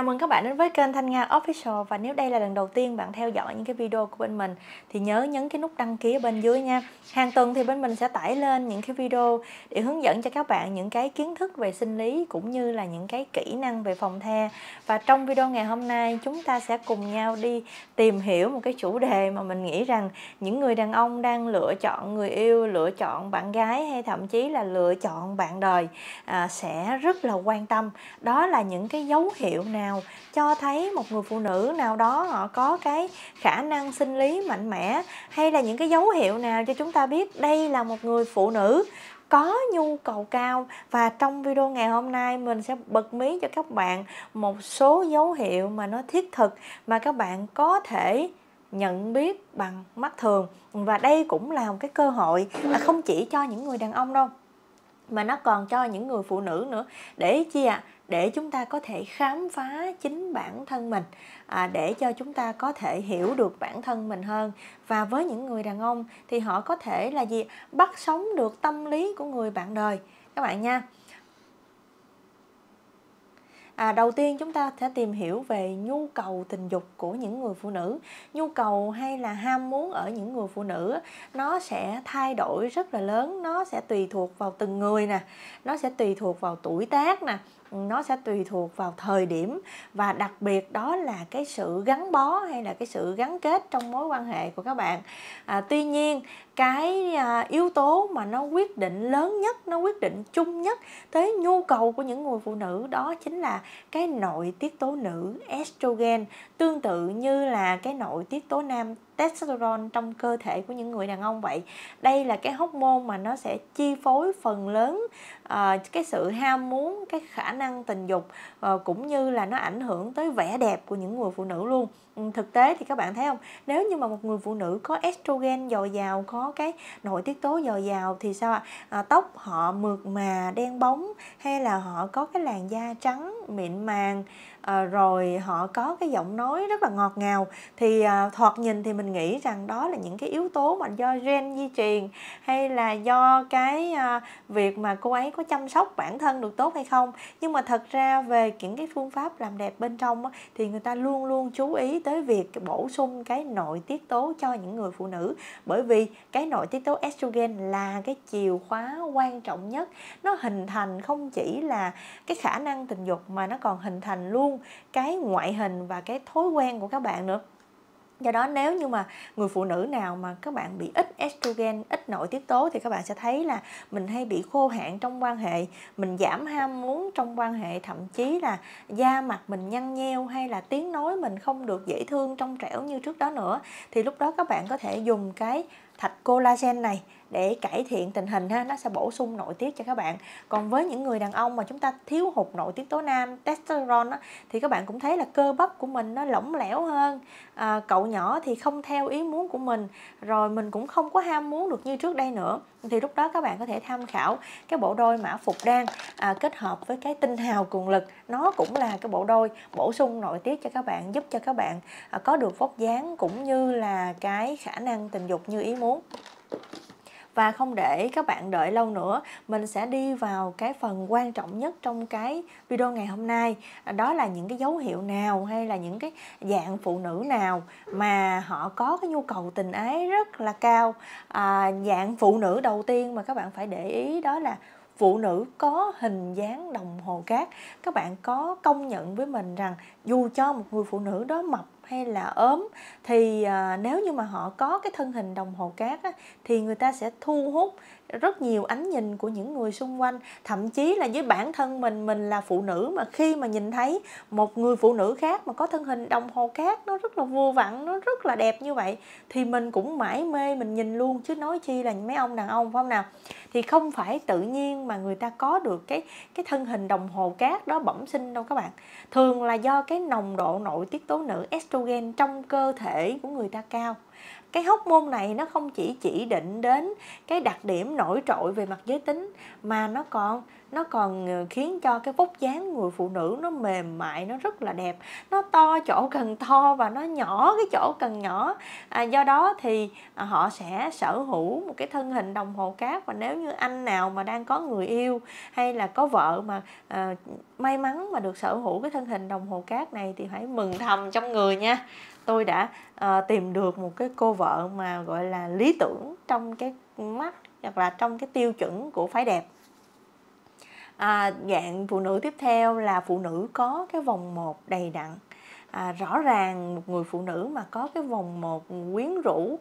Chào mừng các bạn đến với kênh Thanh Nga Official và nếu đây là lần đầu tiên bạn theo dõi những cái video của bên mình thì nhớ nhấn cái nút đăng ký ở bên dưới nha. Hàng tuần thì bên mình sẽ tải lên những cái video để hướng dẫn cho các bạn những cái kiến thức về sinh lý cũng như là những cái kỹ năng về phòng the. Và trong video ngày hôm nay chúng ta sẽ cùng nhau đi tìm hiểu một cái chủ đề mà mình nghĩ rằng những người đàn ông đang lựa chọn người yêu, lựa chọn bạn gái hay thậm chí là lựa chọn bạn đời à, sẽ rất là quan tâm. Đó là những cái dấu hiệu nào nào cho thấy một người phụ nữ nào đó họ có cái khả năng sinh lý mạnh mẽ hay là những cái dấu hiệu nào cho chúng ta biết đây là một người phụ nữ có nhu cầu cao và trong video ngày hôm nay mình sẽ bật mí cho các bạn một số dấu hiệu mà nó thiết thực mà các bạn có thể nhận biết bằng mắt thường và đây cũng là một cái cơ hội là không chỉ cho những người đàn ông đâu mà nó còn cho những người phụ nữ nữa để chi ạ à? để chúng ta có thể khám phá chính bản thân mình à, để cho chúng ta có thể hiểu được bản thân mình hơn và với những người đàn ông thì họ có thể là gì bắt sống được tâm lý của người bạn đời các bạn nha à, đầu tiên chúng ta sẽ tìm hiểu về nhu cầu tình dục của những người phụ nữ nhu cầu hay là ham muốn ở những người phụ nữ nó sẽ thay đổi rất là lớn nó sẽ tùy thuộc vào từng người nè nó sẽ tùy thuộc vào tuổi tác nè nó sẽ tùy thuộc vào thời điểm và đặc biệt đó là cái sự gắn bó hay là cái sự gắn kết trong mối quan hệ của các bạn à, tuy nhiên cái à, yếu tố mà nó quyết định lớn nhất nó quyết định chung nhất tới nhu cầu của những người phụ nữ đó chính là cái nội tiết tố nữ estrogen tương tự như là cái nội tiết tố nam testosterone trong cơ thể của những người đàn ông vậy đây là cái hóc môn mà nó sẽ chi phối phần lớn uh, cái sự ham muốn cái khả năng tình dục uh, cũng như là nó ảnh hưởng tới vẻ đẹp của những người phụ nữ luôn ừ, thực tế thì các bạn thấy không nếu như mà một người phụ nữ có estrogen dồi dào có cái nội tiết tố dồi dào thì sao ạ à, tóc họ mượt mà đen bóng hay là họ có cái làn da trắng mịn màng Ờ, rồi họ có cái giọng nói rất là ngọt ngào thì à, thoạt nhìn thì mình nghĩ rằng đó là những cái yếu tố mà do gen di truyền hay là do cái ờ, việc mà cô ấy có chăm sóc bản thân được tốt hay không nhưng mà thật ra về những cái phương pháp làm đẹp bên trong thì người ta luôn luôn chú ý tới việc bổ sung cái nội tiết tố cho những người phụ nữ bởi vì cái nội tiết tố estrogen là cái chìa khóa quan trọng nhất nó hình thành không chỉ là cái khả năng tình dục mà nó còn hình thành luôn luôn cái ngoại hình và cái thói quen của các bạn nữa do đó nếu như mà người phụ nữ nào mà các bạn bị ít estrogen ít nội tiết tố thì các bạn sẽ thấy là mình hay bị khô hạn trong quan hệ mình giảm ham muốn trong quan hệ thậm chí là da mặt mình nhăn nheo hay là tiếng nói mình không được dễ thương trong trẻo như trước đó nữa thì lúc đó các bạn có thể dùng cái thạch collagen này để cải thiện tình hình ha nó sẽ bổ sung nội tiết cho các bạn còn với những người đàn ông mà chúng ta thiếu hụt nội tiết tố nam testosterone á, thì các bạn cũng thấy là cơ bắp của mình nó lỏng lẻo hơn à, cậu nhỏ thì không theo ý muốn của mình rồi mình cũng không có ham muốn được như trước đây nữa thì lúc đó các bạn có thể tham khảo cái bộ đôi mã phục đan à, kết hợp với cái tinh hào cường lực nó cũng là cái bộ đôi bổ sung nội tiết cho các bạn giúp cho các bạn à, có được vóc dáng cũng như là cái khả năng tình dục như ý muốn và không để các bạn đợi lâu nữa mình sẽ đi vào cái phần quan trọng nhất trong cái video ngày hôm nay à, đó là những cái dấu hiệu nào hay là những cái dạng phụ nữ nào mà họ có cái nhu cầu tình ái rất là cao à, dạng phụ nữ đầu tiên mà các bạn phải để ý đó là phụ nữ có hình dáng đồng hồ cát các bạn có công nhận với mình rằng dù cho một người phụ nữ đó mập hay là ốm thì à, nếu như mà họ có cái thân hình đồng hồ cát thì người ta sẽ thu hút rất nhiều ánh nhìn của những người xung quanh thậm chí là với bản thân mình mình là phụ nữ mà khi mà nhìn thấy một người phụ nữ khác mà có thân hình đồng hồ cát nó rất là vô vặn nó rất là đẹp như vậy thì mình cũng mãi mê mình nhìn luôn chứ nói chi là mấy ông đàn ông phải không nào thì không phải tự nhiên mà người ta có được cái cái thân hình đồng hồ cát đó bẩm sinh đâu các bạn thường là do cái nồng độ nội tiết tố nữ estrogen estrogen trong cơ thể của người ta cao cái hóc môn này nó không chỉ chỉ định đến cái đặc điểm nổi trội về mặt giới tính mà nó còn nó còn ờ, khiến cho cái vóc dáng người phụ nữ nó mềm mại nó rất là đẹp nó to chỗ cần to và nó nhỏ cái chỗ cần nhỏ à, do đó thì à, họ sẽ sở hữu một cái thân hình đồng hồ cát và nếu như anh nào mà đang có người yêu hay là có vợ mà à, may mắn mà được sở hữu cái thân hình đồng hồ cát này thì hãy mừng thầm trong người nha tôi đã uh, tìm được một cái cô vợ mà gọi là lý tưởng trong cái mắt hoặc là trong cái tiêu chuẩn của phái đẹp à, dạng phụ nữ tiếp theo là phụ nữ có cái vòng một đầy đặn à, rõ ràng một người phụ nữ mà có cái vòng một quyến rũ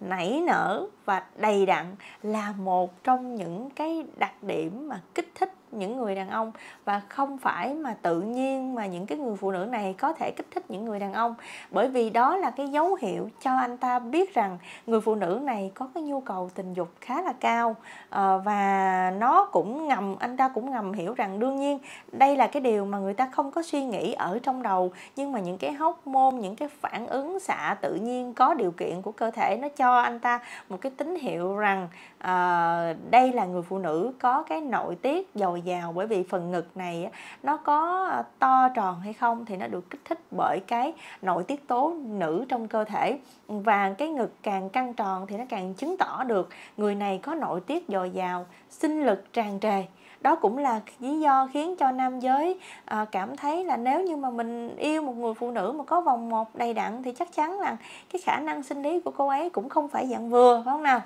nảy nở và đầy đặn là một trong những cái đặc điểm mà kích thích những người đàn ông và không phải mà tự nhiên mà những cái người phụ nữ này có thể kích thích những người đàn ông bởi vì đó là cái dấu hiệu cho anh ta biết rằng người phụ nữ này có cái nhu cầu tình dục khá là cao ờ, và nó cũng ngầm anh ta cũng ngầm hiểu rằng đương nhiên đây là cái điều mà người ta không có suy nghĩ ở trong đầu nhưng mà những cái hóc môn những cái phản ứng xạ tự nhiên có điều kiện của cơ thể nó cho anh ta một cái tín hiệu rằng uh, đây là người phụ nữ có cái nội tiết dồi dồi dào bởi vì phần ngực này nó có ờ, to tròn hay không thì nó được kích thích bởi cái nội tiết tố nữ trong cơ thể và cái ngực càng căng tròn thì nó càng chứng tỏ được người này có nội tiết dồi dào sinh lực tràn trề đó cũng là lý do khiến cho nam giới ờ, cảm thấy là nếu như mà mình yêu một người phụ nữ mà có vòng một đầy đặn thì chắc chắn là cái khả năng sinh lý của cô ấy cũng không phải dạng vừa phải không nào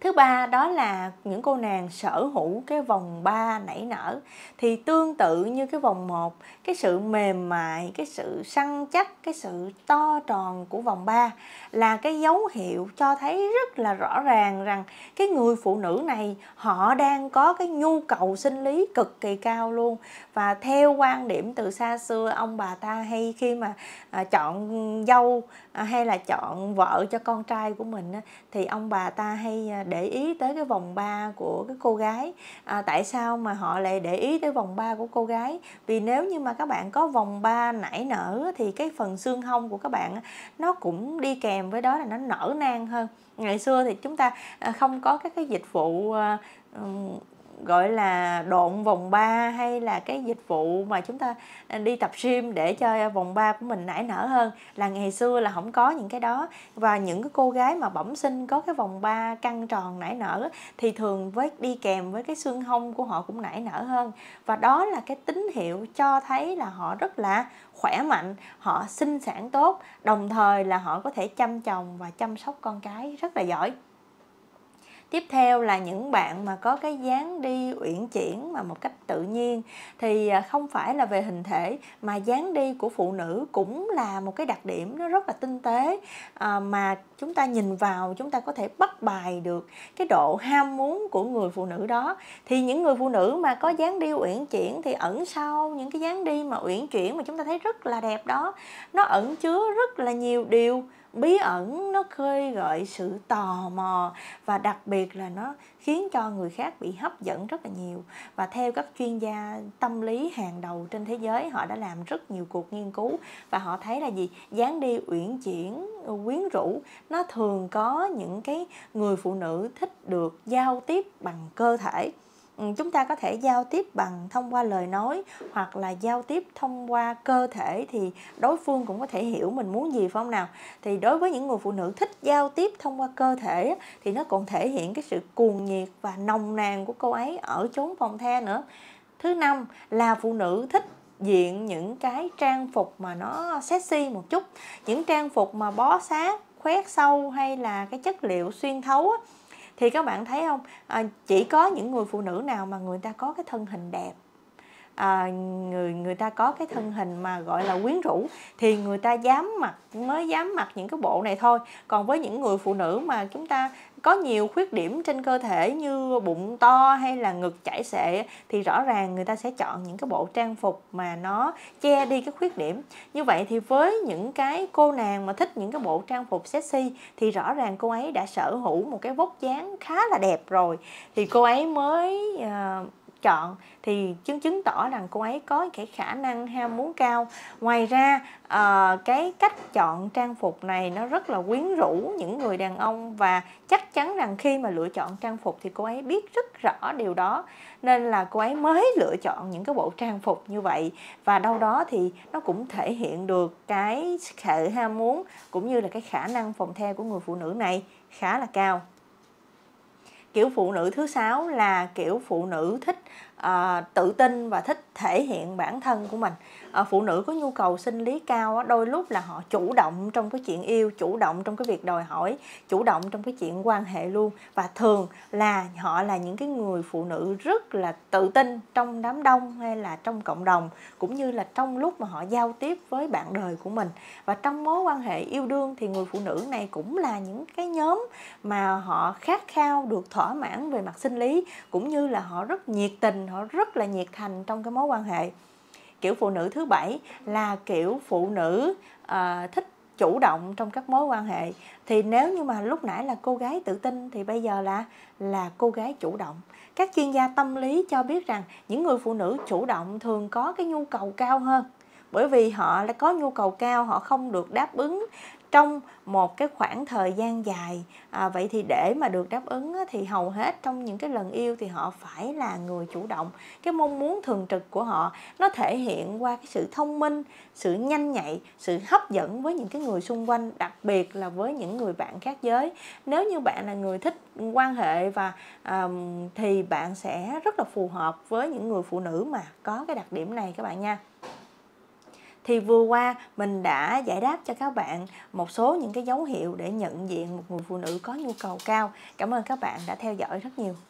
thứ ba đó là những cô nàng sở hữu cái vòng ba nảy nở thì tương tự như cái vòng một cái sự mềm mại cái sự săn chắc cái sự to tròn của vòng ba là cái dấu hiệu cho thấy rất là rõ ràng rằng cái người phụ nữ này họ đang có cái nhu cầu sinh lý cực kỳ cao luôn và theo quan điểm từ xa xưa ông bà ta hay khi mà à, chọn dâu à, hay là chọn vợ cho con trai của mình thì ông bà ta hay à, để ý tới cái vòng ba của cái cô gái à, tại sao mà họ lại để ý tới vòng ba của cô gái vì nếu như mà các bạn có vòng ba nảy nở thì cái phần xương hông của các bạn nó cũng đi kèm với đó là nó nở nang hơn ngày xưa thì chúng ta à, không có các cái dịch vụ à, gọi là độn vòng ba hay là cái dịch vụ mà chúng ta à, đi tập gym để cho vòng ba của mình nảy nở hơn là ngày xưa là không có những cái đó và những cái cô gái mà bẩm sinh có cái vòng ba căng tròn nảy nở thì thường với đi kèm với cái xương hông của họ cũng nảy nở hơn và đó là cái tín hiệu cho thấy là họ rất là khỏe mạnh họ sinh sản tốt đồng thời là họ có thể chăm chồng và chăm sóc con cái rất là giỏi tiếp theo là những bạn mà có cái dáng đi uyển chuyển mà một cách tự nhiên thì à, không phải là về hình thể mà dáng đi của phụ nữ cũng là một cái đặc điểm nó rất là tinh tế à, mà chúng ta nhìn vào chúng ta có thể bắt bài được cái độ ham muốn của người phụ nữ đó thì những người phụ nữ mà có dáng đi uyển chuyển thì ẩn sau những cái dáng đi mà uyển chuyển mà chúng ta thấy rất là đẹp đó nó ẩn chứa rất là nhiều điều bí ẩn nó khơi gợi sự tò mò và đặc biệt là nó khiến cho người khác bị hấp dẫn rất là nhiều và theo các chuyên gia tâm lý hàng đầu trên thế giới họ đã làm rất nhiều cuộc nghiên cứu và họ thấy là gì dáng đi uyển chuyển ờ, quyến rũ nó thường có những cái người phụ nữ thích được giao tiếp bằng cơ thể Ừ, chúng ta có thể giao tiếp bằng thông qua lời nói hoặc là giao tiếp thông qua cơ thể thì đối phương cũng có thể hiểu mình muốn gì phải không nào thì đối với những người phụ nữ thích giao tiếp thông qua cơ thể thì nó còn thể hiện cái sự cuồng nhiệt và nồng nàn của cô ấy ở chốn phòng the nữa thứ năm là phụ nữ thích diện những cái trang phục mà nó sexy một chút những trang phục mà bó sát khoét sâu hay là cái chất liệu xuyên thấu á, thì các bạn thấy không à, chỉ có những người phụ nữ nào mà người ta có cái thân hình đẹp à, người người ta có cái thân hình mà gọi là quyến rũ thì người ta dám mặc mới dám mặc những cái bộ này thôi còn với những người phụ nữ mà chúng ta có nhiều khuyết điểm trên cơ thể như bụng to hay là ngực chảy xệ thì rõ ràng người ta sẽ chọn những cái bộ trang phục mà nó che đi cái khuyết điểm như vậy thì với những cái cô nàng mà thích những cái bộ trang phục sexy thì rõ ràng cô ấy đã sở hữu một cái vóc dáng khá là đẹp rồi thì cô ấy mới uh, chọn thì chứng chứng tỏ rằng cô ấy có cái khả năng ham muốn cao ngoài ra uh, cái cách chọn trang phục này nó rất là quyến rũ những người đàn ông và chắc chắn rằng khi mà lựa chọn trang phục thì cô ấy biết rất rõ điều đó nên là cô ấy mới lựa chọn những cái bộ trang phục như vậy và đâu đó thì nó cũng thể hiện được cái sự ham muốn cũng như là cái khả năng phòng the của người phụ nữ này khá là cao kiểu phụ nữ thứ sáu là kiểu phụ nữ thích à, tự tin và thích thể hiện bản thân của mình à, phụ nữ có nhu cầu sinh lý cao đôi lúc là họ chủ động trong cái chuyện yêu chủ động trong cái việc đòi hỏi chủ động trong cái chuyện quan hệ luôn và thường là họ là những cái người phụ nữ rất là tự tin trong đám đông hay là trong cộng đồng cũng như là trong lúc mà họ giao tiếp với bạn đời của mình và trong mối quan hệ yêu đương thì người phụ nữ này cũng là những cái nhóm mà họ khát khao được thỏa mãn về mặt sinh lý cũng như là họ rất nhiệt tình họ rất là nhiệt thành trong cái mối quan hệ kiểu phụ nữ thứ bảy là kiểu phụ nữ uh, thích chủ động trong các mối quan hệ thì nếu như mà lúc nãy là cô gái tự tin thì bây giờ là là cô gái chủ động các chuyên gia tâm lý cho biết rằng những người phụ nữ chủ động thường có cái nhu cầu cao hơn bởi vì họ đã có nhu cầu cao họ không được đáp ứng trong một cái khoảng thời gian dài à, vậy thì để mà được đáp ứng á, thì hầu hết trong những cái lần yêu thì họ phải là người chủ động cái mong muốn thường trực của họ nó thể hiện qua cái sự thông minh sự nhanh nhạy sự hấp dẫn với những cái người xung quanh đặc biệt là với những người bạn khác giới nếu như bạn là người thích quan hệ và um, thì bạn sẽ rất là phù hợp với những người phụ nữ mà có cái đặc điểm này các bạn nha thì vừa qua mình đã giải đáp cho các bạn một số những cái dấu hiệu để nhận diện một người phụ nữ có nhu cầu cao cảm ơn các bạn đã theo dõi rất nhiều